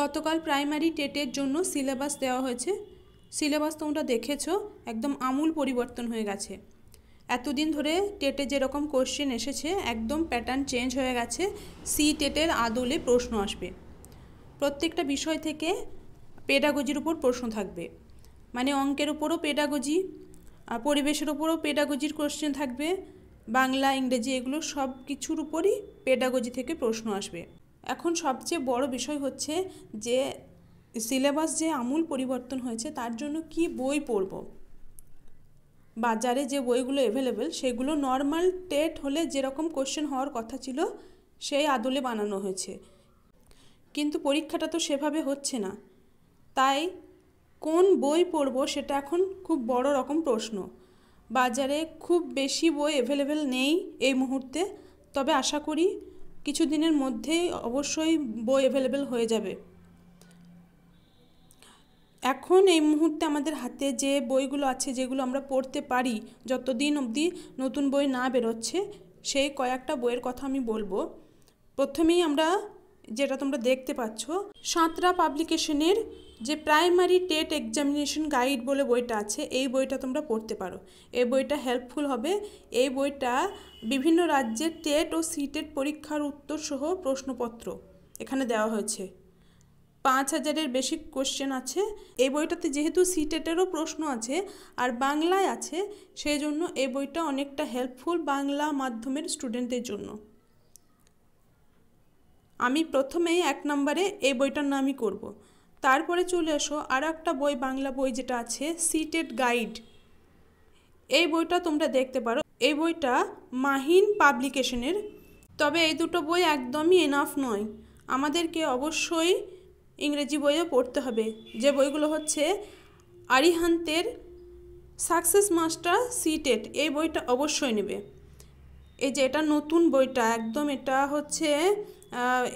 গতকাল প্রাইমারি টেটের জন্য সিলেবাস দেওয়া হয়েছে সিলেবাস তোমরা দেখেছ একদম আমূল পরিবর্তন হয়ে গেছে এতদিন ধরে টেটে যেরকম কোশ্চেন এসেছে একদম প্যাটার্ন চেঞ্জ হয়ে গেছে সি টেটের আদলে প্রশ্ন আসবে প্রত্যেকটা বিষয় থেকে পেডাগজির উপর প্রশ্ন থাকবে মানে অঙ্কের উপরও পেডাগজি পরিবেশের উপরও পেডাগজির কোশ্চেন থাকবে বাংলা ইংরেজি এগুলো সব কিছুর উপরই পেডাগজি থেকে প্রশ্ন আসবে এখন সবচেয়ে বড় বিষয় হচ্ছে যে সিলেবাস যে আমূল পরিবর্তন হয়েছে তার জন্য কি বই পড়ব বাজারে যে বইগুলো অ্যাভেলেবেল সেগুলো নর্মাল টেট হলে যেরকম কোশ্চেন হওয়ার কথা ছিল সেই আদলে বানানো হয়েছে কিন্তু পরীক্ষাটা তো সেভাবে হচ্ছে না তাই কোন বই পড়ব সেটা এখন খুব বড় রকম প্রশ্ন বাজারে খুব বেশি বই অ্যাভেলেবেল নেই এই মুহূর্তে তবে আশা করি কিছুদিনের মধ্যেই অবশ্যই বই অ্যাভেলেবেল হয়ে যাবে এখন এই মুহূর্তে আমাদের হাতে যে বইগুলো আছে যেগুলো আমরা পড়তে পারি যতদিন অবধি নতুন বই না বেরোচ্ছে সেই কয়েকটা বইয়ের কথা আমি বলবো প্রথমেই আমরা যেটা তোমরা দেখতে পাচ্ছ সাঁতরা পাবলিকেশনের যে প্রাইমারি টেট এক্সামিনেশন গাইড বলে বইটা আছে এই বইটা তোমরা পড়তে পারো এই বইটা হেল্পফুল হবে এই বইটা বিভিন্ন রাজ্যের টেট ও সিটেট পরীক্ষার উত্তর সহ প্রশ্নপত্র এখানে দেওয়া হয়েছে পাঁচ হাজারের বেশি কোশ্চেন আছে এই বইটাতে যেহেতু সিটেটেরও প্রশ্ন আছে আর বাংলায় আছে সেই জন্য এই বইটা অনেকটা হেল্পফুল বাংলা মাধ্যমের স্টুডেন্টদের জন্য আমি প্রথমেই এক নম্বরে এই বইটার নামই করব তারপরে চলে এসো আর একটা বই বাংলা বই যেটা আছে সিটেড গাইড এই বইটা তোমরা দেখতে পারো এই বইটা মাহিন পাবলিকেশনের তবে এই দুটো বই একদমই এনাফ নয় আমাদেরকে অবশ্যই ইংরেজি বইও পড়তে হবে যে বইগুলো হচ্ছে আরিহান্তের সাকসেস মাস্টার সিটেট এই বইটা অবশ্যই নেবে এই যে এটা নতুন বইটা একদম এটা হচ্ছে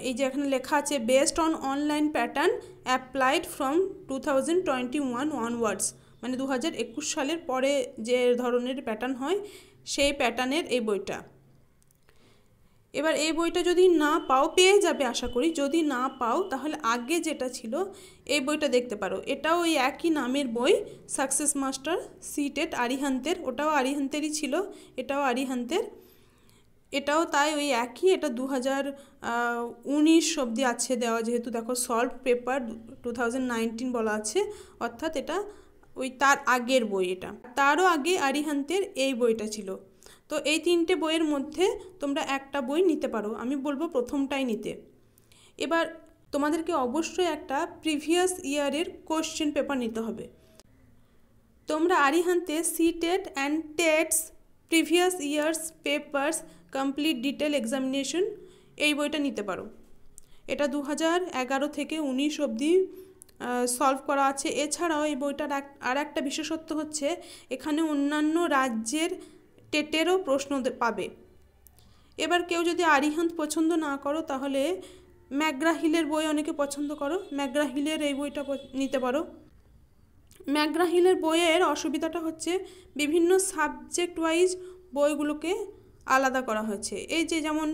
এই যে এখানে লেখা আছে based on online pattern applied from two thousand twenty one onwards মানে দু হাজার একুশ সালের পরে যে ধরনের প্যাটার্ন হয় সেই প্যাটার্নের এই বইটা এবার এই বইটা যদি না পাও পেয়ে যাবে আশা করি যদি না পাও তাহলে আগে যেটা ছিল এই বইটা দেখতে পারো এটাও ওই একই নামের বই সাকসেস মাস্টার সিটেট আরিহান্তের ওটাও আরিহান্তেরই ছিল এটাও আরিহান্তের এটাও তাই ওই একই এটা দু হাজার উনিশ অবধি আছে দেওয়া যেহেতু দেখো সল্ট পেপার টু বলা আছে অর্থাৎ এটা ওই তার আগের বই এটা তারও আগে আরিহান্তের এই বইটা ছিল তো এই তিনটে বইয়ের মধ্যে তোমরা একটা বই নিতে পারো আমি বলবো প্রথমটাই নিতে এবার তোমাদেরকে অবশ্যই একটা প্রিভিয়াস ইয়ারের কোশ্চেন পেপার নিতে হবে তোমরা আরিহান্তে C TET and TETs previous years papers complete detail examination এই বইটা নিতে পারো এটা দু এগারো থেকে উনিশ অবধি সলভ করা আছে এছাড়াও এই বইটার আর একটা বিশেষত্ব হচ্ছে এখানে অন্যান্য রাজ্যের টেটেরও প্রশ্ন পাবে এবার কেউ যদি আরিহান্ত পছন্দ না করো তাহলে ম্যাগ্রাহিলের বই অনেকে পছন্দ করো ম্যাগ্রাহিলের এই বইটা নিতে পারো ম্যাগ্রাহিলের বইয়ের অসুবিধাটা হচ্ছে বিভিন্ন সাবজেক্ট ওয়াইজ বইগুলোকে আলাদা করা হয়েছে এই যে যেমন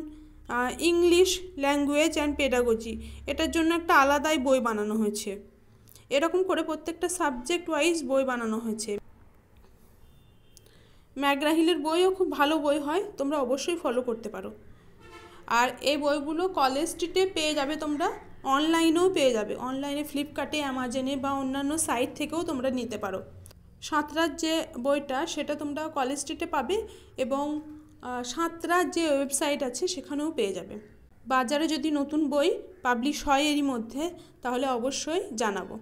ইংলিশ ল্যাঙ্গুয়েজ অ্যান্ড পেডাগোজি এটার জন্য একটা আলাদাই বই বানানো হয়েছে এরকম করে প্রত্যেকটা সাবজেক্ট ওয়াইজ বই বানানো হয়েছে ম্যাগ্রাহিলের বইও খুব ভালো বই হয় তোমরা অবশ্যই ফলো করতে পারো আর এই বইগুলো কলেজ স্ট্রিটে পেয়ে যাবে তোমরা অনলাইনেও পেয়ে যাবে অনলাইনে ফ্লিপকার্টে অ্যামাজনে বা অন্যান্য সাইট থেকেও তোমরা নিতে পারো সাঁতরার যে বইটা সেটা তোমরা কলেজ স্ট্রিটে পাবে এবং সাঁতরা যে ওয়েবসাইট আছে সেখানেও পেয়ে যাবে বাজারে যদি নতুন বই পাবলিশ হয় এরই মধ্যে তাহলে অবশ্যই জানাবো